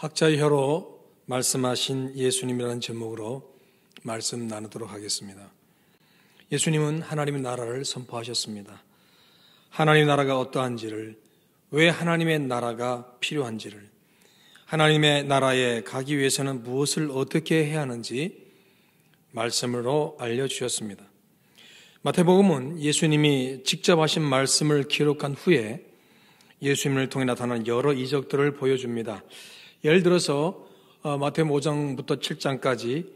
학자의 혀로 말씀하신 예수님이라는 제목으로 말씀 나누도록 하겠습니다. 예수님은 하나님의 나라를 선포하셨습니다. 하나님의 나라가 어떠한지를, 왜 하나님의 나라가 필요한지를, 하나님의 나라에 가기 위해서는 무엇을 어떻게 해야 하는지 말씀으로 알려주셨습니다. 마태복음은 예수님이 직접 하신 말씀을 기록한 후에 예수님을 통해 나타난 여러 이적들을 보여줍니다. 예를 들어서 어, 마태모음 5장부터 7장까지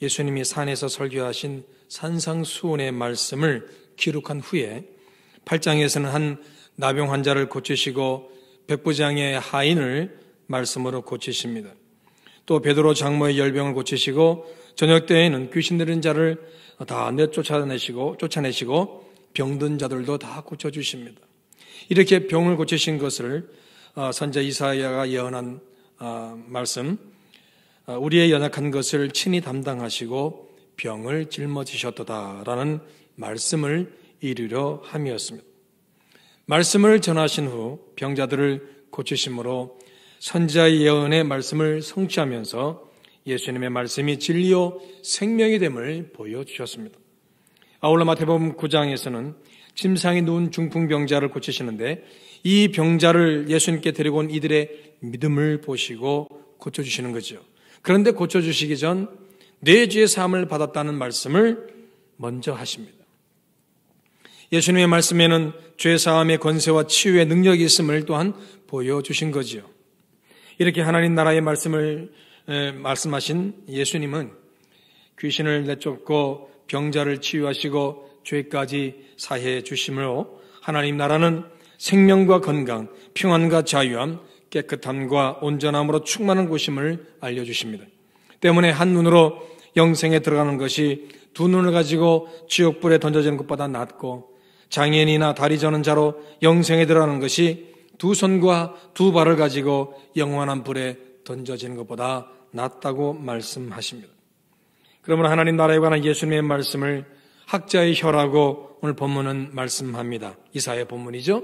예수님이 산에서 설교하신 산상수훈의 말씀을 기록한 후에 8장에서는 한 나병 환자를 고치시고 백부장의 하인을 말씀으로 고치십니다. 또 베드로 장모의 열병을 고치시고 저녁 때에는 귀신 들은 자를 다 내쫓아내시고 쫓아내시고 병든 자들도 다 고쳐 주십니다. 이렇게 병을 고치신 것을 어, 선자 이사야가 예언한 아, 말씀, 아, 우리의 연약한 것을 친히 담당하시고 병을 짊어지셨도다라는 말씀을 이루려 함이었습니다. 말씀을 전하신 후 병자들을 고치심으로 선자의 예언의 말씀을 성취하면서 예수님의 말씀이 진리요 생명이 됨을 보여주셨습니다. 아울러 마태복음 9장에서는 침상이 누운 중풍병자를 고치시는데 이 병자를 예수님께 데리고 온 이들의 믿음을 보시고 고쳐주시는 거죠. 그런데 고쳐주시기 전내주의 사함을 받았다는 말씀을 먼저 하십니다. 예수님의 말씀에는 죄 사함의 권세와 치유의 능력이 있음을 또한 보여주신 거지요. 이렇게 하나님 나라의 말씀을 에, 말씀하신 예수님은 귀신을 내쫓고 병자를 치유하시고 죄까지 사해 주심으로 하나님 나라는 생명과 건강, 평안과 자유함, 깨끗함과 온전함으로 충만한 곳임을 알려주십니다. 때문에 한 눈으로 영생에 들어가는 것이 두 눈을 가지고 지옥불에 던져지는 것보다 낫고 장애인이나 다리 저는 자로 영생에 들어가는 것이 두 손과 두 발을 가지고 영원한 불에 던져지는 것보다 낫다고 말씀하십니다. 그러므로 하나님 나라에 관한 예수님의 말씀을 학자의 혀라고 오늘 본문은 말씀합니다. 이사의 본문이죠.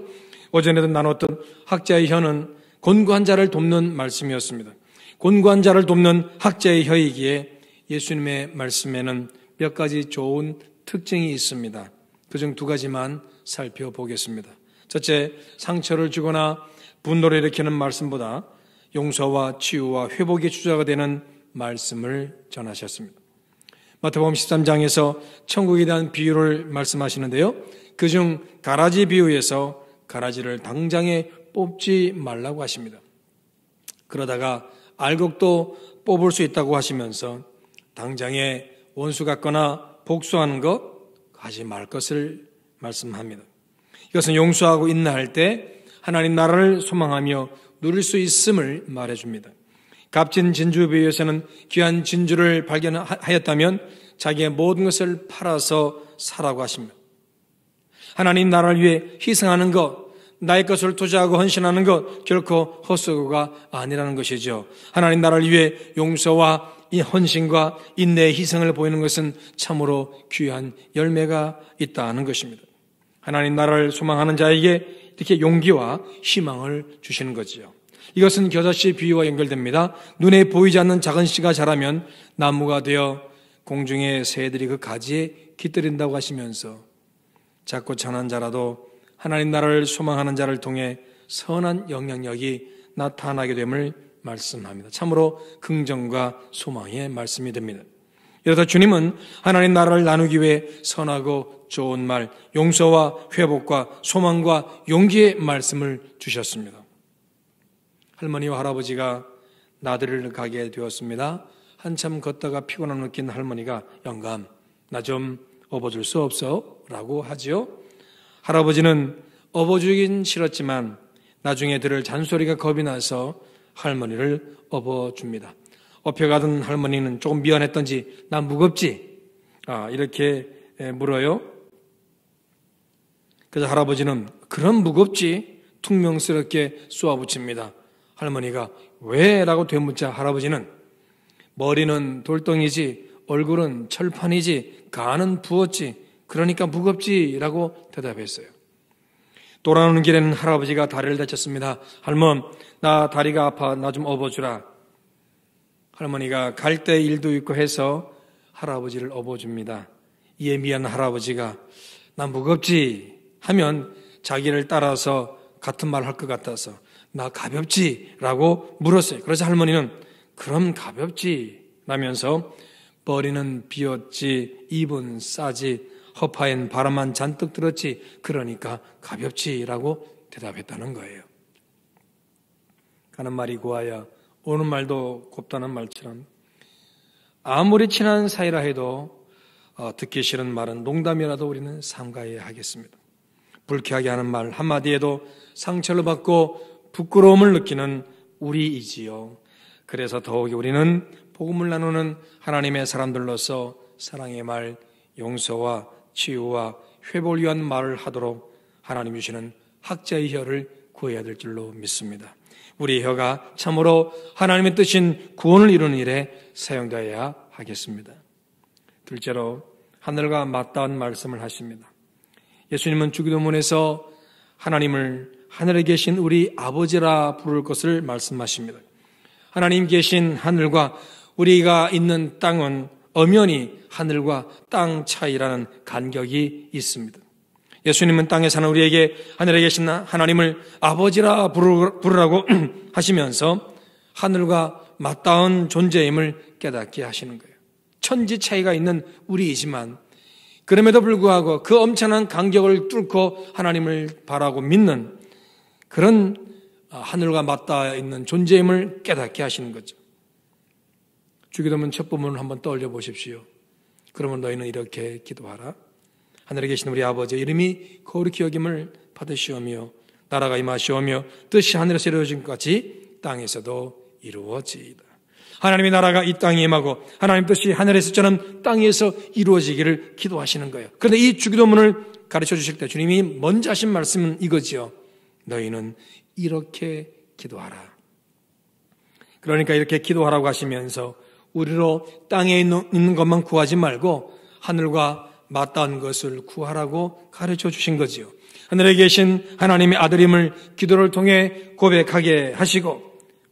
오전에도 나눴던 학자의 혀는 곤고한 자를 돕는 말씀이었습니다. 곤고한 자를 돕는 학자의 혀이기에 예수님의 말씀에는 몇 가지 좋은 특징이 있습니다. 그 중 두 가지만 살펴보겠습니다. 첫째, 상처를 주거나 분노를 일으키는 말씀보다 용서와 치유와 회복의 주자가 되는 말씀을 전하셨습니다. 마태복음 13장에서 천국에 대한 비유를 말씀하시는데요. 그 중 가라지 비유에서 가라지를 당장에 뽑지 말라고 하십니다. 그러다가 알곡도 뽑을 수 있다고 하시면서 당장에 원수 같거나 복수하는 것 하지 말 것을 말씀합니다. 이것은 용서하고 인내할 때 하나님 나라를 소망하며 누릴 수 있음을 말해줍니다. 값진 진주 비유에서는 귀한 진주를 발견하였다면 자기의 모든 것을 팔아서 사라고 하십니다. 하나님 나라를 위해 희생하는 것, 나의 것을 투자하고 헌신하는 것 결코 헛수고가 아니라는 것이죠. 하나님 나라를 위해 용서와 헌신과 인내의 희생을 보이는 것은 참으로 귀한 열매가 있다는 것입니다. 하나님 나라를 소망하는 자에게 이렇게 용기와 희망을 주시는 거지요. 이것은 겨자씨 비유와 연결됩니다. 눈에 보이지 않는 작은 씨가 자라면 나무가 되어 공중의 새들이 그 가지에 깃들인다고 하시면서 작고 천한 자라도 하나님 나라를 소망하는 자를 통해 선한 영향력이 나타나게 됨을 말씀합니다. 참으로 긍정과 소망의 말씀이 됩니다. 이러다 주님은 하나님 나라를 나누기 위해 선하고 좋은 말, 용서와 회복과 소망과 용기의 말씀을 주셨습니다. 할머니와 할아버지가 나들을 가게 되었습니다. 한참 걷다가 피곤함을 느낀 할머니가 영감, 나 좀 업어줄 수 없어? 라고 하지요. 할아버지는 업어주긴 싫었지만 나중에 들을 잔소리가 겁이 나서 할머니를 업어줍니다. 업혀가던 할머니는 조금 미안했던지 난 무겁지? 아, 이렇게 물어요. 그래서 할아버지는 그런 무겁지? 퉁명스럽게 쏘아붙입니다. 할머니가 왜? 라고 되묻자 할아버지는 머리는 돌덩이지, 얼굴은 철판이지, 간은 부었지, 그러니까 무겁지라고 대답했어요. 돌아오는 길에는 할아버지가 다리를 다쳤습니다. 할멈, 나 다리가 아파. 나 좀 업어주라. 할머니가 갈 때 일도 있고 해서 할아버지를 업어줍니다. 예미한 할아버지가 나 무겁지 하면 자기를 따라서 같은 말 할 것 같아서 나 가볍지 라고 물었어요. 그래서 할머니는 그럼 가볍지 라면서 버리는 비었지 입은 싸지 허파엔 바람만 잔뜩 들었지 그러니까 가볍지라고 대답했다는 거예요. 가는 말이 고와야 오는 말도 곱다는 말처럼 아무리 친한 사이라 해도 어, 듣기 싫은 말은 농담이라도 우리는 삼가해야 하겠습니다. 불쾌하게 하는 말 한마디에도 상처를 받고 부끄러움을 느끼는 우리이지요. 그래서 더욱이 우리는 복음을 나누는 하나님의 사람들로서 사랑의 말, 용서와 치유와 회복을 위한 말을 하도록 하나님 주시는 학자의 혀를 구해야 될 줄로 믿습니다. 우리 혀가 참으로 하나님의 뜻인 구원을 이루는 일에 사용되어야 하겠습니다. 둘째로 하늘과 맞닿은 말씀을 하십니다. 예수님은 주기도문에서 하나님을 하늘에 계신 우리 아버지라 부를 것을 말씀하십니다. 하나님 계신 하늘과 우리가 있는 땅은 엄연히 하늘과 땅 차이라는 간격이 있습니다. 예수님은 땅에 사는 우리에게 하늘에 계신 하나님을 아버지라 부르라고 하시면서 하늘과 맞닿은 존재임을 깨닫게 하시는 거예요. 천지 차이가 있는 우리이지만 그럼에도 불구하고 그 엄청난 간격을 뚫고 하나님을 바라고 믿는 그런 아, 하늘과 맞닿아 있는 존재임을 깨닫게 하시는 거죠. 주기도문 첫 부분을 한번 떠올려 보십시오. 그러면 너희는 이렇게 기도하라. 하늘에 계신 우리 아버지 이름이 거룩히 여김을 받으시오며 나라가 임하시오며 뜻이 하늘에서 이루어진 것 같이 땅에서도 이루어지이다. 하나님의 나라가 이 땅에 임하고 하나님 뜻이 하늘에서처럼 땅에서 이루어지기를 기도하시는 거예요. 그런데 이 주기도문을 가르쳐 주실 때 주님이 먼저 하신 말씀은 이거지요. 너희는 이렇게 기도하라. 그러니까 이렇게 기도하라고 하시면서 우리로 땅에 있는 것만 구하지 말고 하늘과 맞땅한 것을 구하라고 가르쳐 주신 거지요. 하늘에 계신 하나님의 아들임을 기도를 통해 고백하게 하시고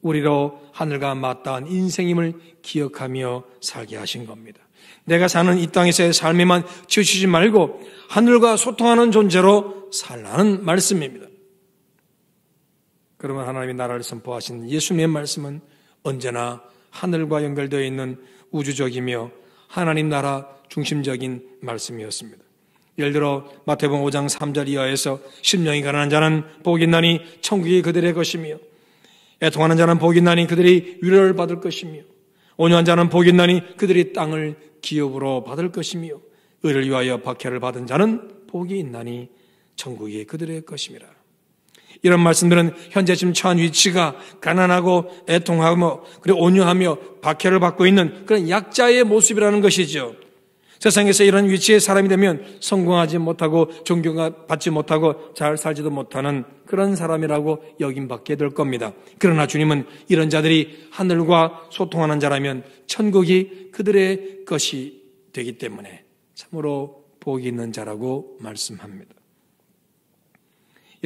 우리로 하늘과 맞땅한 인생임을 기억하며 살게 하신 겁니다. 내가 사는 이 땅에서의 삶에만 치우치지 말고 하늘과 소통하는 존재로 살라는 말씀입니다. 그러면 하나님의 나라를 선포하신 예수님의 말씀은 언제나 하늘과 연결되어 있는 우주적이며 하나님 나라 중심적인 말씀이었습니다. 예를 들어 마태복음 5장 3절 이하에서 심령이 가난한 자는 복이 있나니 천국이 그들의 것이며 애통하는 자는 복이 있나니 그들이 위로를 받을 것이며 온유한 자는 복이 있나니 그들이 땅을 기업으로 받을 것이며 의를 위하여 박해를 받은 자는 복이 있나니 천국이 그들의 것이니라 이런 말씀들은 현재 지금 처한 위치가 가난하고 애통하며 그리고 온유하며 박해를 받고 있는 그런 약자의 모습이라는 것이죠. 세상에서 이런 위치의 사람이 되면 성공하지 못하고 존경받지 못하고 잘 살지도 못하는 그런 사람이라고 여김받게 될 겁니다. 그러나 주님은 이런 자들이 하늘과 소통하는 자라면 천국이 그들의 것이 되기 때문에 참으로 복이 있는 자라고 말씀합니다.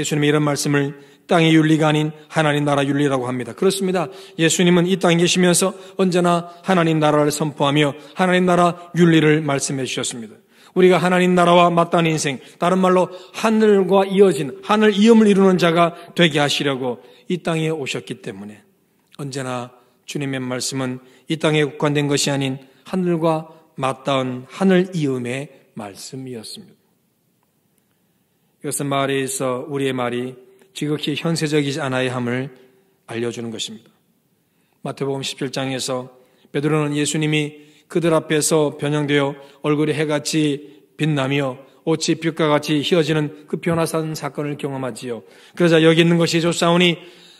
예수님이 이런 말씀을 땅의 윤리가 아닌 하나님 나라 윤리라고 합니다. 그렇습니다. 예수님은 이 땅에 계시면서 언제나 하나님 나라를 선포하며 하나님 나라 윤리를 말씀해 주셨습니다. 우리가 하나님 나라와 맞닿은 인생, 다른 말로 하늘과 이어진 하늘 이음을 이루는 자가 되게 하시려고 이 땅에 오셨기 때문에 언제나 주님의 말씀은 이 땅에 국한된 것이 아닌 하늘과 맞닿은 하늘 이음의 말씀이었습니다. 이것은 말에 있어 우리의 말이 지극히 현세적이지 않아야 함을 알려주는 것입니다. 마태복음 17장에서 베드로는 예수님이 그들 앞에서 변형되어 얼굴이 해같이 빛나며 옷이 빛과 같이 휘어지는 그 변화산 사건을 경험하지요. 그러자 여기 있는 것이 조사오니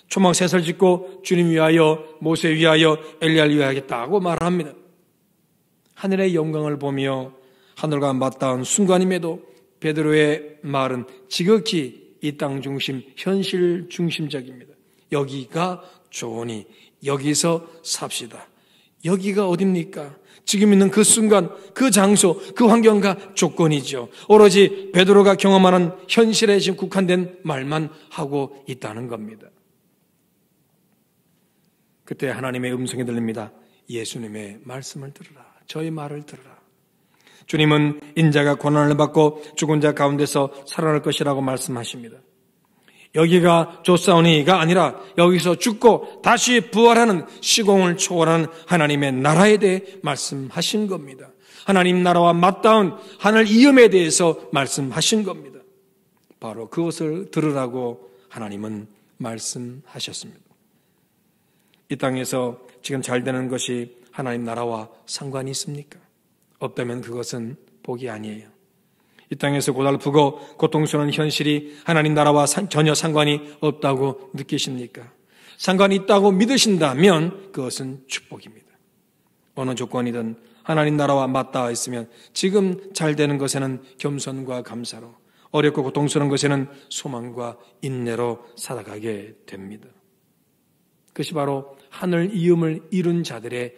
초막 셋설 짓고 주님 위하여 모세 위하여 엘리야를 위하겠다고 말합니다. 하늘의 영광을 보며 하늘과 맞닿은 순간임에도 베드로의 말은 지극히 이 땅 중심, 현실 중심적입니다. 여기가 좋으니 여기서 삽시다. 여기가 어딥니까? 지금 있는 그 순간, 그 장소, 그 환경과 조건이죠. 오로지 베드로가 경험하는 현실에 지금 국한된 말만 하고 있다는 겁니다. 그때 하나님의 음성이 들립니다. 예수님의 말씀을 들으라. 저의 말을 들으라. 주님은 인자가 고난을 받고 죽은 자 가운데서 살아날 것이라고 말씀하십니다. 여기가 조사원이가 아니라 여기서 죽고 다시 부활하는 시공을 초월한 하나님의 나라에 대해 말씀하신 겁니다. 하나님 나라와 맞닿은 하늘 이음에 대해서 말씀하신 겁니다. 바로 그것을 들으라고 하나님은 말씀하셨습니다. 이 땅에서 지금 잘 되는 것이 하나님 나라와 상관이 있습니까? 없다면 그것은 복이 아니에요. 이 땅에서 고달프고 고통스러운 현실이 하나님 나라와 전혀 상관이 없다고 느끼십니까? 상관이 있다고 믿으신다면 그것은 축복입니다. 어느 조건이든 하나님 나라와 맞닿아 있으면 지금 잘 되는 것에는 겸손과 감사로 어렵고 고통스러운 것에는 소망과 인내로 살아가게 됩니다. 그것이 바로 하늘 이음을 이룬 자들의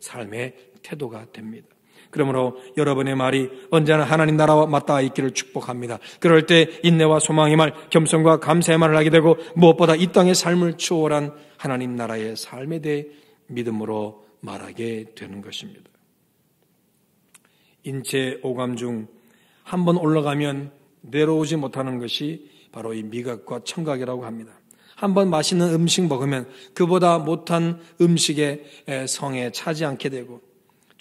삶의 태도가 됩니다. 그러므로 여러분의 말이 언제나 하나님 나라와 맞닿아 있기를 축복합니다. 그럴 때 인내와 소망의 말, 겸손과 감사의 말을 하게 되고 무엇보다 이 땅의 삶을 초월한 하나님 나라의 삶에 대해 믿음으로 말하게 되는 것입니다. 인체 오감 중 한 번 올라가면 내려오지 못하는 것이 바로 이 미각과 청각이라고 합니다. 한 번 맛있는 음식 먹으면 그보다 못한 음식의 성에 차지 않게 되고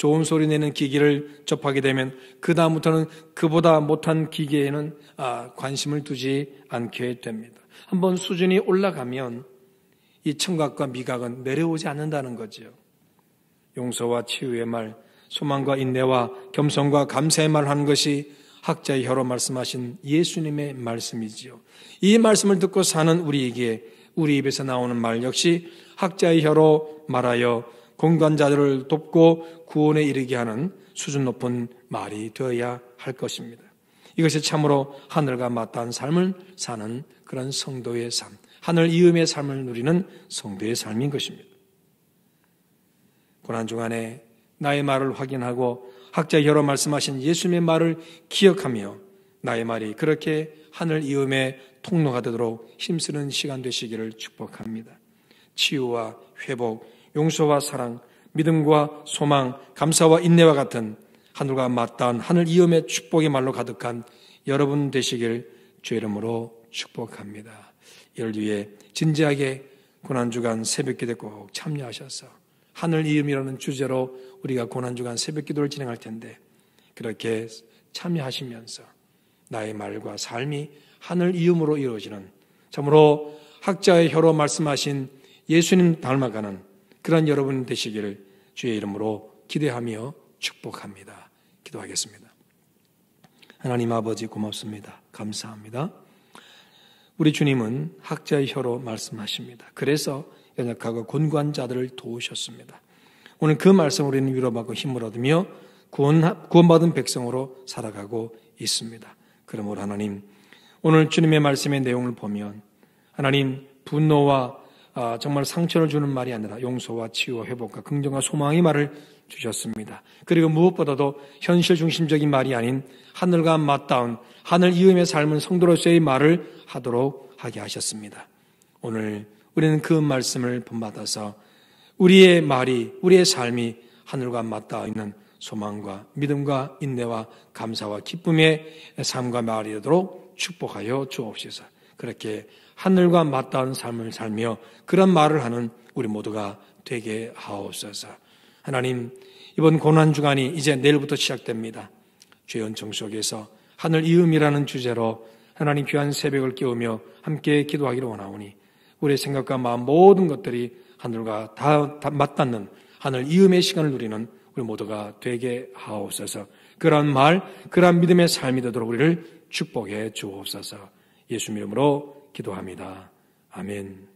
좋은 소리 내는 기기를 접하게 되면 그 다음부터는 그보다 못한 기계에는 아, 관심을 두지 않게 됩니다. 한번 수준이 올라가면 이 청각과 미각은 내려오지 않는다는 거지요. 용서와 치유의 말, 소망과 인내와 겸손과 감사의 말 하는 것이 학자의 혀로 말씀하신 예수님의 말씀이지요. 이 말씀을 듣고 사는 우리에게 우리 입에서 나오는 말 역시 학자의 혀로 말하여 공간자들을 돕고 구원에 이르게 하는 수준 높은 말이 되어야 할 것입니다. 이것이 참으로 하늘과 맞닿은 삶을 사는 그런 성도의 삶, 하늘 이음의 삶을 누리는 성도의 삶인 것입니다. 고난 중간에 나의 말을 확인하고 학자 여러 말씀하신 예수님의 말을 기억하며 나의 말이 그렇게 하늘 이음의 통로가 되도록 힘쓰는 시간 되시기를 축복합니다. 치유와 회복, 용서와 사랑, 믿음과 소망, 감사와 인내와 같은 하늘과 맞닿은 하늘 이음의 축복의 말로 가득한 여러분 되시길 주의 이름으로 축복합니다. 이를 위해 진지하게 고난주간 새벽기도 꼭 참여하셔서 하늘 이음이라는 주제로 우리가 고난주간 새벽기도를 진행할 텐데 그렇게 참여하시면서 나의 말과 삶이 하늘 이음으로 이루어지는 참으로 학자의 혀로 말씀하신 예수님 닮아가는 그런 여러분 되시기를 주의 이름으로 기대하며 축복합니다. 기도하겠습니다. 하나님 아버지 고맙습니다. 감사합니다. 우리 주님은 학자의 혀로 말씀하십니다. 그래서 연약하고 곤고한 자들을 도우셨습니다. 오늘 그 말씀 우리는 위로받고 힘을 얻으며 구원, 받은 백성으로 살아가고 있습니다. 그러므로 하나님, 오늘 주님의 말씀의 내용을 보면 하나님 분노와 아, 정말 상처를 주는 말이 아니라 용서와 치유와 회복과 긍정과 소망의 말을 주셨습니다. 그리고 무엇보다도 현실 중심적인 말이 아닌 하늘과 맞닿은 하늘 이음의 삶은 성도로서의 말을 하도록 하게 하셨습니다. 오늘 우리는 그 말씀을 본받아서 우리의 말이 우리의 삶이 하늘과 맞닿아 있는 소망과 믿음과 인내와 감사와 기쁨의 삶과 말이 되도록 축복하여 주옵소서. 그렇게 하늘과 맞닿은 삶을 살며 그런 말을 하는 우리 모두가 되게 하옵소서. 하나님, 이번 고난 주간이 이제 내일부터 시작됩니다. 죄 연청 속에서 하늘 이음이라는 주제로 하나님 귀한 새벽을 깨우며 함께 기도하기를 원하오니 우리의 생각과 마음 모든 것들이 하늘과 다, 다 맞닿는 하늘 이음의 시간을 누리는 우리 모두가 되게 하옵소서. 그러 말, 그러 믿음의 삶이 되도록 우리를 축복해 주옵소서. 예수님 이름으로 기도합니다. 아멘.